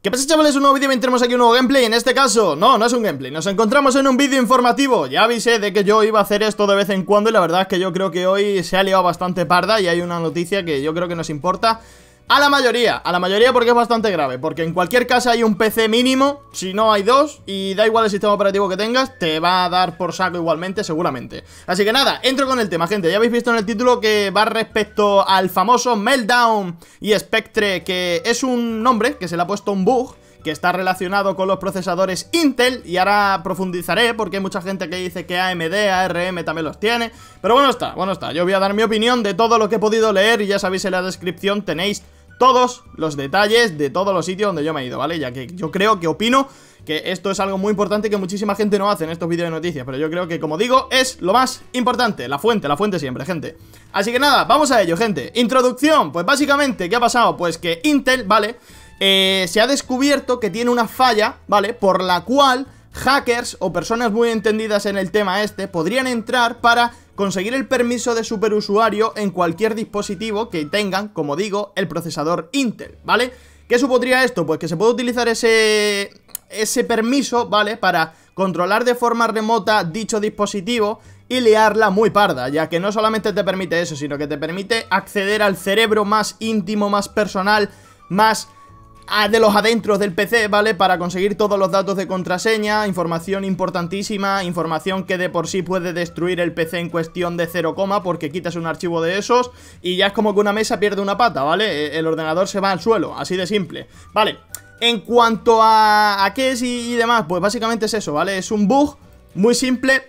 ¿Qué pasa chavales? Un nuevo vídeo y aquí un nuevo gameplay En este caso, no, no es un gameplay Nos encontramos en un vídeo informativo Ya avisé de que yo iba a hacer esto de vez en cuando Y la verdad es que yo creo que hoy se ha liado bastante parda Y hay una noticia que yo creo que nos importa a la mayoría, a la mayoría porque es bastante grave Porque en cualquier casa hay un PC mínimo Si no hay dos, y da igual el sistema operativo que tengas Te va a dar por saco igualmente, seguramente Así que nada, entro con el tema, gente Ya habéis visto en el título que va respecto al famoso Meltdown y Spectre Que es un nombre que se le ha puesto un bug que está relacionado con los procesadores Intel y ahora profundizaré porque hay mucha gente que dice que AMD, ARM también los tiene, pero bueno está, bueno está, yo voy a dar mi opinión de todo lo que he podido leer y ya sabéis en la descripción tenéis todos los detalles de todos los sitios donde yo me he ido, ¿vale? Ya que yo creo que opino que esto es algo muy importante que muchísima gente no hace en estos vídeos de noticias, pero yo creo que, como digo, es lo más importante, la fuente, la fuente siempre, gente. Así que nada, vamos a ello, gente. Introducción, pues básicamente, ¿qué ha pasado? Pues que Intel, ¿vale? Eh, se ha descubierto que tiene una falla, ¿vale? Por la cual hackers o personas muy entendidas en el tema este podrían entrar para conseguir el permiso de superusuario en cualquier dispositivo que tengan, como digo, el procesador Intel, ¿vale? ¿Qué supondría esto? Pues que se puede utilizar ese, ese permiso, ¿vale? Para controlar de forma remota dicho dispositivo y liarla muy parda, ya que no solamente te permite eso, sino que te permite acceder al cerebro más íntimo, más personal, más Ah, de los adentros del PC, ¿vale? Para conseguir todos los datos de contraseña, información importantísima, información que de por sí puede destruir el PC en cuestión de 0, porque quitas un archivo de esos y ya es como que una mesa pierde una pata, ¿vale? E, el ordenador se va al suelo, así de simple. Vale, en cuanto a, a qué es y, y demás, pues básicamente es eso, ¿vale? Es un bug muy simple,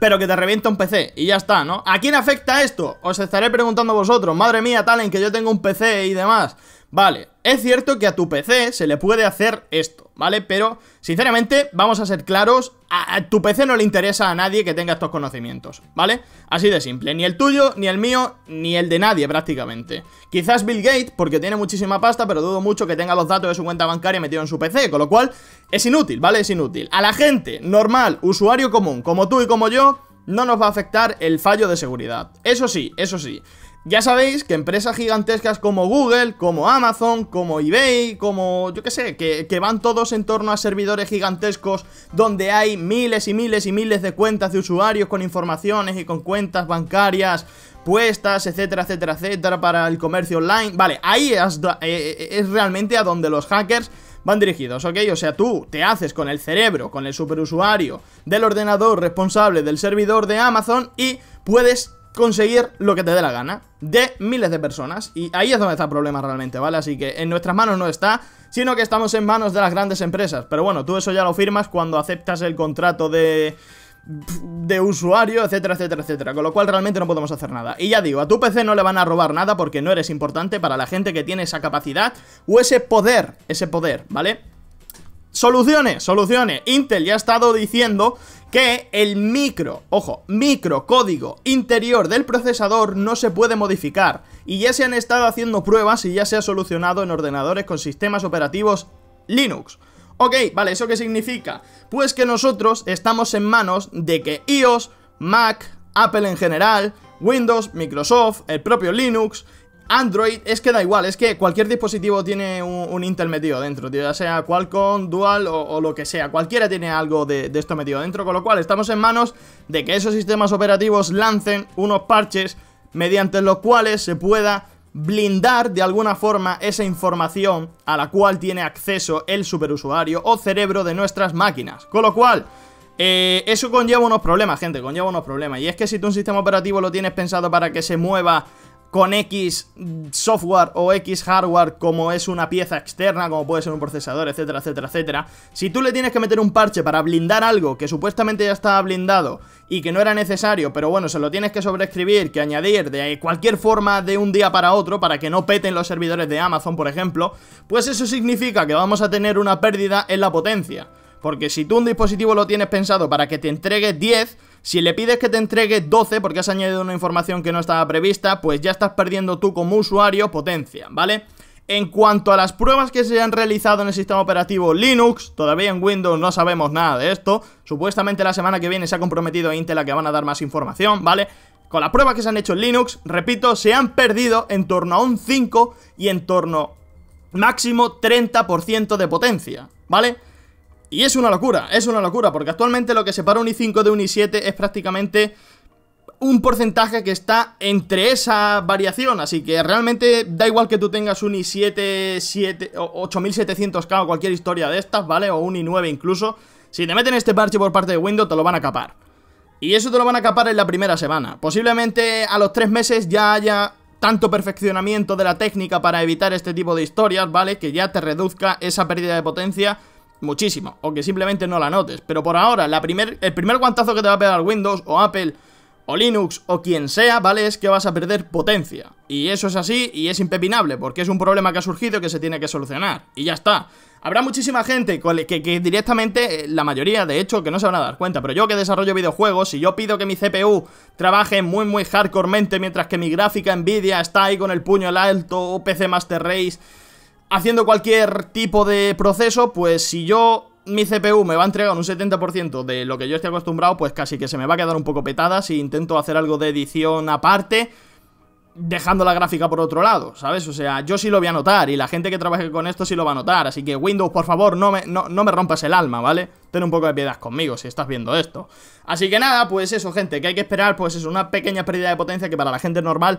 pero que te revienta un PC y ya está, ¿no? ¿A quién afecta esto? Os estaré preguntando vosotros, madre mía, Talen, que yo tengo un PC y demás. Vale, es cierto que a tu PC se le puede hacer esto, ¿vale? Pero, sinceramente, vamos a ser claros, a, tu PC no le interesa a nadie que tenga estos conocimientos, ¿vale? Así de simple, ni el tuyo, ni el mío, ni el de nadie prácticamente. Quizás Bill Gates, porque tiene muchísima pasta, pero dudo mucho que tenga los datos de su cuenta bancaria metido en su PC, con lo cual es inútil, ¿vale? Es inútil. A la gente normal, usuario común, como tú y como yo, no nos va a afectar el fallo de seguridad. Eso sí, eso sí. Ya sabéis que empresas gigantescas como Google, como Amazon, como eBay, como yo qué sé, que, van todos en torno a servidores gigantescos donde hay miles y miles y miles de cuentas de usuarios con informaciones y con cuentas bancarias puestas, etcétera, etcétera, etcétera, para el comercio online. Vale, ahí es eh, eh, realmente a donde los hackers van dirigidos, ¿ok? O sea, tú te haces con el cerebro, con el superusuario del ordenador responsable del servidor de Amazon y puedes conseguir lo que te dé la gana de miles de personas. Y ahí es donde está el problema realmente, ¿vale? Así que en nuestras manos no está, sino que estamos en manos de las grandes empresas. Pero bueno, tú eso ya lo firmas cuando aceptas el contrato de de usuario, etcétera, etcétera, etcétera. Con lo cual realmente no podemos hacer nada. Y ya digo, a tu PC no le van a robar nada porque no eres importante para la gente que tiene esa capacidad o ese poder, ese poder, ¿vale? Soluciones, soluciones. Intel ya ha estado diciendo que el micro, ojo, micro código interior del procesador no se puede modificar. Y ya se han estado haciendo pruebas y ya se ha solucionado en ordenadores con sistemas operativos Linux. Ok, vale, ¿eso qué significa? Pues que nosotros estamos en manos de que iOS, Mac, Apple en general, Windows, Microsoft, el propio Linux Android, es que da igual, es que cualquier dispositivo tiene un, un Intel metido dentro, tío, ya sea Qualcomm, Dual o, lo que sea, cualquiera tiene algo de, esto metido dentro, con lo cual estamos en manos de que esos sistemas operativos lancen unos parches mediante los cuales se pueda blindar de alguna forma esa información a la cual tiene acceso el superusuario o cerebro de nuestras máquinas. Con lo cual, eh, eso conlleva unos problemas, gente, conlleva unos problemas. Y es que si tú un sistema operativo lo tienes pensado para que se mueva con X software o X hardware como es una pieza externa, como puede ser un procesador, etcétera, etcétera, etcétera. Si tú le tienes que meter un parche para blindar algo que supuestamente ya estaba blindado y que no era necesario, pero bueno, se lo tienes que sobreescribir, que añadir de cualquier forma de un día para otro para que no peten los servidores de Amazon, por ejemplo, pues eso significa que vamos a tener una pérdida en la potencia. Porque si tú un dispositivo lo tienes pensado para que te entregue 10, si le pides que te entregue 12 porque has añadido una información que no estaba prevista, pues ya estás perdiendo tú como usuario potencia, ¿vale? En cuanto a las pruebas que se han realizado en el sistema operativo Linux, todavía en Windows no sabemos nada de esto. Supuestamente la semana que viene se ha comprometido Intel a que van a dar más información, ¿vale? Con las pruebas que se han hecho en Linux, repito, se han perdido en torno a un 5 y en torno máximo 30% de potencia, ¿vale? Y es una locura, es una locura, porque actualmente lo que separa un i5 de un i7 es prácticamente un porcentaje que está entre esa variación, así que realmente da igual que tú tengas un i7 7, 8700K o cualquier historia de estas, ¿vale? O un i9 incluso, si te meten este parche por parte de Windows te lo van a capar. Y eso te lo van a capar en la primera semana. Posiblemente a los tres meses ya haya tanto perfeccionamiento de la técnica para evitar este tipo de historias, ¿vale? Que ya te reduzca esa pérdida de potencia muchísimo, o que simplemente no la notes. Pero por ahora, la primer, el primer guantazo que te va a pegar Windows o Apple o Linux o quien sea, ¿vale? Es que vas a perder potencia. Y eso es así y es impepinable, porque es un problema que ha surgido que se tiene que solucionar. Y ya está. Habrá muchísima gente que, que directamente, eh, la mayoría de hecho, que no se van a dar cuenta, pero yo que desarrollo videojuegos, si yo pido que mi CPU trabaje muy muy hardcoremente mientras que mi gráfica Nvidia está ahí con el puño al alto, o PC Master Race haciendo cualquier tipo de proceso, pues si yo mi CPU me va a entregar un 70% de lo que yo estoy acostumbrado, pues casi que se me va a quedar un poco petada si intento hacer algo de edición aparte, dejando la gráfica por otro lado, ¿sabes? O sea, yo sí lo voy a notar y la gente que trabaje con esto sí lo va a notar, así que Windows, por favor, no me, no, no me rompas el alma, ¿vale? Ten un poco de piedad conmigo si estás viendo esto. Así que nada, pues eso, gente, que hay que esperar, pues es una pequeña pérdida de potencia que para la gente normal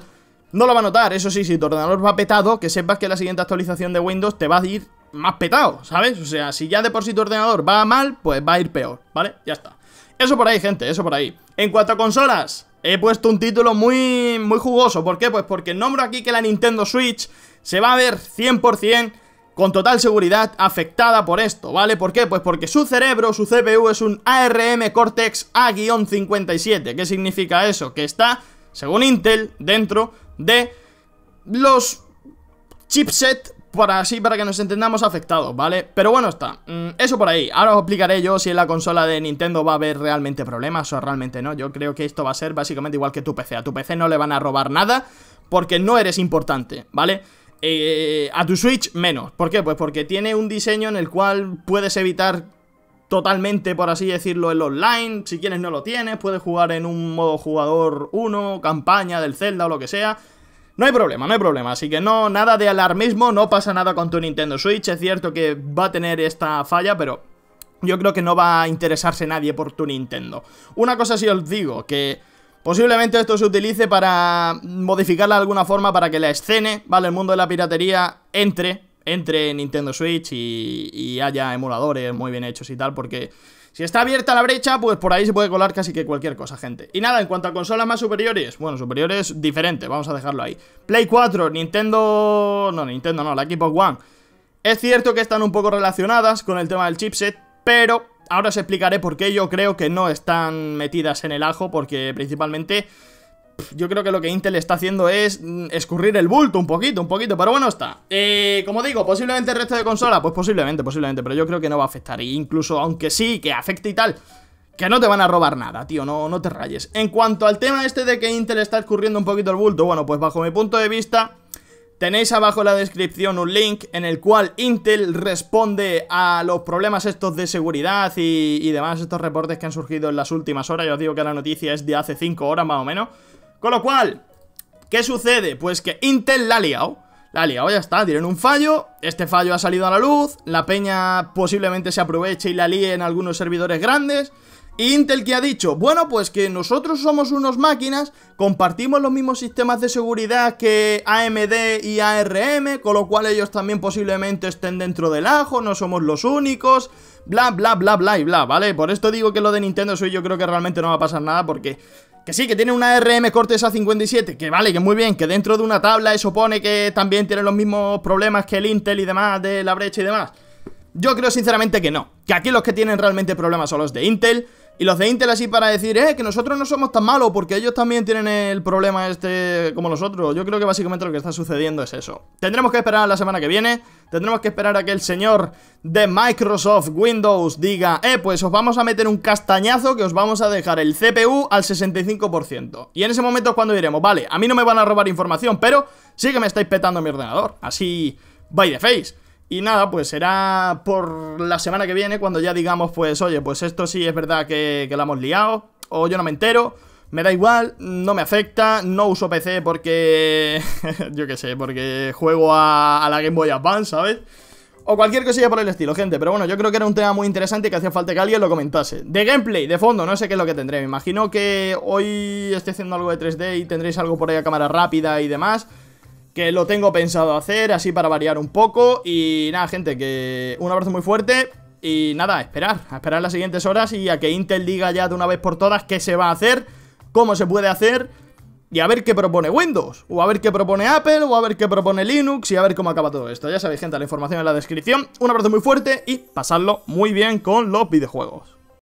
no lo va a notar, eso sí, si tu ordenador va petado, que sepas que la siguiente actualización de Windows te va a ir más petado, ¿sabes? O sea, si ya de por sí tu ordenador va mal, pues va a ir peor, ¿vale? Ya está. Eso por ahí, gente, eso por ahí. En cuanto a consolas, he puesto un título muy, muy jugoso. ¿Por qué? Pues porque nombre aquí que la Nintendo Switch se va a ver 100% con total seguridad afectada por esto, ¿vale? ¿Por qué? Pues porque su cerebro, su CPU es un ARM Cortex A-57. ¿Qué significa eso? Que está, según Intel, dentro de los chipset para así, para que nos entendamos afectados, ¿vale? Pero bueno, está. Mm, eso por ahí. Ahora os explicaré yo si en la consola de Nintendo va a haber realmente problemas o realmente no. Yo creo que esto va a ser básicamente igual que tu PC. A tu PC no le van a robar nada porque no eres importante, ¿vale? Eh, a tu Switch menos. ¿Por qué? Pues porque tiene un diseño en el cual puedes evitar totalmente, por así decirlo, el online. Si quieres no lo tienes, puedes jugar en un modo jugador 1, campaña del Zelda o lo que sea. No hay problema, no hay problema, así que no, nada de alarmismo, no pasa nada con tu Nintendo Switch, es cierto que va a tener esta falla, pero yo creo que no va a interesarse nadie por tu Nintendo. Una cosa sí os digo, que posiblemente esto se utilice para modificarla de alguna forma para que la escena, ¿vale? El mundo de la piratería entre entre Nintendo Switch y, haya emuladores muy bien hechos y tal, porque... Si está abierta la brecha, pues por ahí se puede colar casi que cualquier cosa, gente. Y nada, en cuanto a consolas más superiores, bueno, superiores diferente, vamos a dejarlo ahí. Play 4, Nintendo... No, Nintendo no, la Xbox One. Es cierto que están un poco relacionadas con el tema del chipset, pero ahora os explicaré por qué yo creo que no están metidas en el ajo, porque principalmente yo creo que lo que Intel está haciendo es mm, escurrir el bulto un poquito, un poquito, pero bueno está. Eh, como digo, posiblemente el resto de consola, pues posiblemente, posiblemente, pero yo creo que no va a afectar. E incluso, aunque sí, que afecte y tal, que no te van a robar nada, tío, no, no te rayes. En cuanto al tema este de que Intel está escurriendo un poquito el bulto, bueno, pues bajo mi punto de vista... Tenéis abajo en la descripción un link en el cual Intel responde a los problemas estos de seguridad y, y demás, estos reportes que han surgido en las últimas horas. Yo os digo que la noticia es de hace 5 horas más o menos. Con lo cual, ¿qué sucede? Pues que Intel la ha liado. La ha liado, ya está, tienen un fallo, este fallo ha salido a la luz, la peña posiblemente se aproveche y la líe en algunos servidores grandes, y Intel que ha dicho, bueno, pues que nosotros somos unos máquinas, compartimos los mismos sistemas de seguridad que AMD y ARM, con lo cual ellos también posiblemente estén dentro del ajo, no somos los únicos, bla, bla, bla, bla y bla, ¿vale? Por esto digo que lo de Nintendo soy yo creo que realmente no va a pasar nada porque que sí, que tiene una RM a 57, que vale, que muy bien, que dentro de una tabla eso pone que también tiene los mismos problemas que el Intel y demás de la brecha y demás. Yo creo sinceramente que no, que aquí los que tienen realmente problemas son los de Intel, y los de Intel así para decir, eh, que nosotros no somos tan malos porque ellos también tienen el problema este como nosotros. Yo creo que básicamente lo que está sucediendo es eso. Tendremos que esperar a la semana que viene, tendremos que esperar a que el señor de Microsoft Windows diga, eh, pues os vamos a meter un castañazo que os vamos a dejar el CPU al 65%. Y en ese momento es cuando diremos, vale, a mí no me van a robar información, pero sí que me estáis petando mi ordenador. Así, by the face. Y nada, pues será por la semana que viene cuando ya digamos, pues oye, pues esto sí es verdad que, que la hemos liado, o yo no me entero, me da igual, no me afecta, no uso PC porque, yo qué sé, porque juego a, la Game Boy Advance, ¿sabes? O cualquier cosilla por el estilo, gente Pero bueno, yo creo que era un tema muy interesante y que hacía falta que alguien lo comentase De gameplay, de fondo, no sé qué es lo que tendré Me imagino que hoy esté haciendo algo de 3D y tendréis algo por ahí a cámara rápida y demás que lo tengo pensado hacer, así para variar un poco. Y nada, gente, que un abrazo muy fuerte. Y nada, a esperar, a esperar las siguientes horas y a que Intel diga ya de una vez por todas qué se va a hacer, cómo se puede hacer y a ver qué propone Windows, o a ver qué propone Apple, o a ver qué propone Linux y a ver cómo acaba todo esto. Ya sabéis, gente, la información en la descripción. Un abrazo muy fuerte y pasadlo muy bien con los videojuegos.